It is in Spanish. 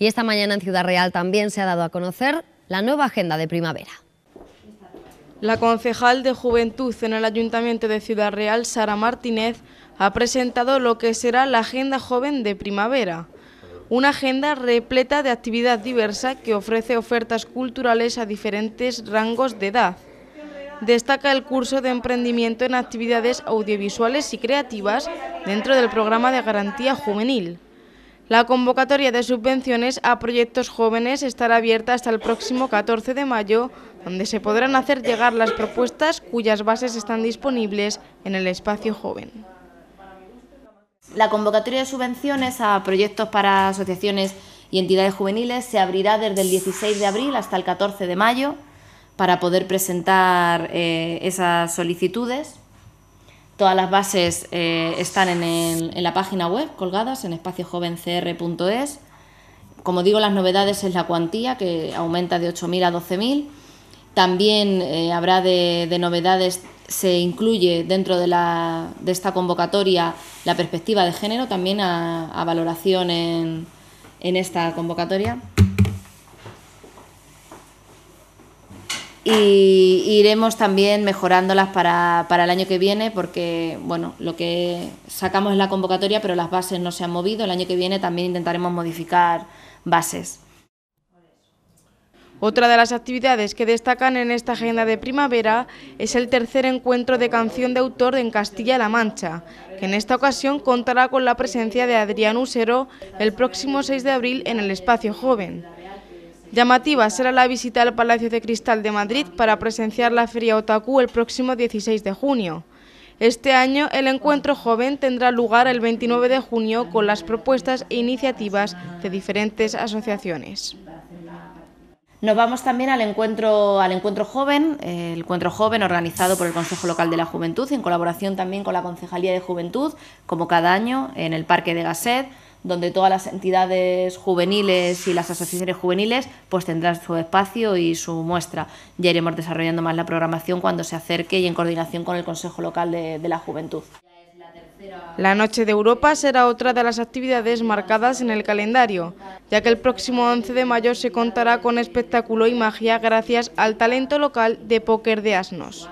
Y esta mañana en Ciudad Real también se ha dado a conocer la nueva agenda de primavera. La concejal de Juventud en el Ayuntamiento de Ciudad Real, Sara Martínez, ha presentado lo que será la Agenda Joven de Primavera, una agenda repleta de actividad diversa que ofrece ofertas culturales a diferentes rangos de edad. Destaca el curso de emprendimiento en actividades audiovisuales y creativas dentro del programa de garantía juvenil. La convocatoria de subvenciones a proyectos jóvenes estará abierta hasta el próximo 14 de mayo, donde se podrán hacer llegar las propuestas cuyas bases están disponibles en el espacio joven. La convocatoria de subvenciones a proyectos para asociaciones y entidades juveniles se abrirá desde el 16 de abril hasta el 14 de mayo para poder presentar eh, esas solicitudes. Todas las bases eh, están en, la página web colgadas en espaciojovencr.es. Como digo, las novedades es la cuantía que aumenta de 8.000 a 12.000. También eh, habrá de, novedades, se incluye dentro de, esta convocatoria la perspectiva de género, también a, valoración en esta convocatoria. y iremos también mejorándolas para, para, el año que viene porque bueno lo que sacamos es la convocatoria pero las bases no se han movido el año que viene también intentaremos modificar bases otra de las actividades que destacan en esta agenda de primavera es el tercer encuentro de canción de autor en Castilla-La Mancha, que en esta ocasión contará con la presencia de Adrián Usero el próximo 6 de abril en el Espacio Joven. Llamativa será la visita al Palacio de Cristal de Madrid para presenciar la Feria Otaku el próximo 16 de junio. Este año el encuentro joven tendrá lugar el 29 de junio con las propuestas e iniciativas de diferentes asociaciones. Nos vamos también al encuentro, al encuentro joven, el encuentro joven organizado por el Consejo Local de la Juventud en colaboración también con la Concejalía de Juventud, como cada año en el Parque de Gasset donde todas las entidades juveniles y las asociaciones juveniles pues tendrán su espacio y su muestra. Ya iremos desarrollando más la programación cuando se acerque y en coordinación con el Consejo Local de, de la Juventud. La Noche de Europa será otra de las actividades marcadas en el calendario, ya que el próximo 11 de mayo se contará con espectáculo y magia gracias al talento local de Póker de Asnos.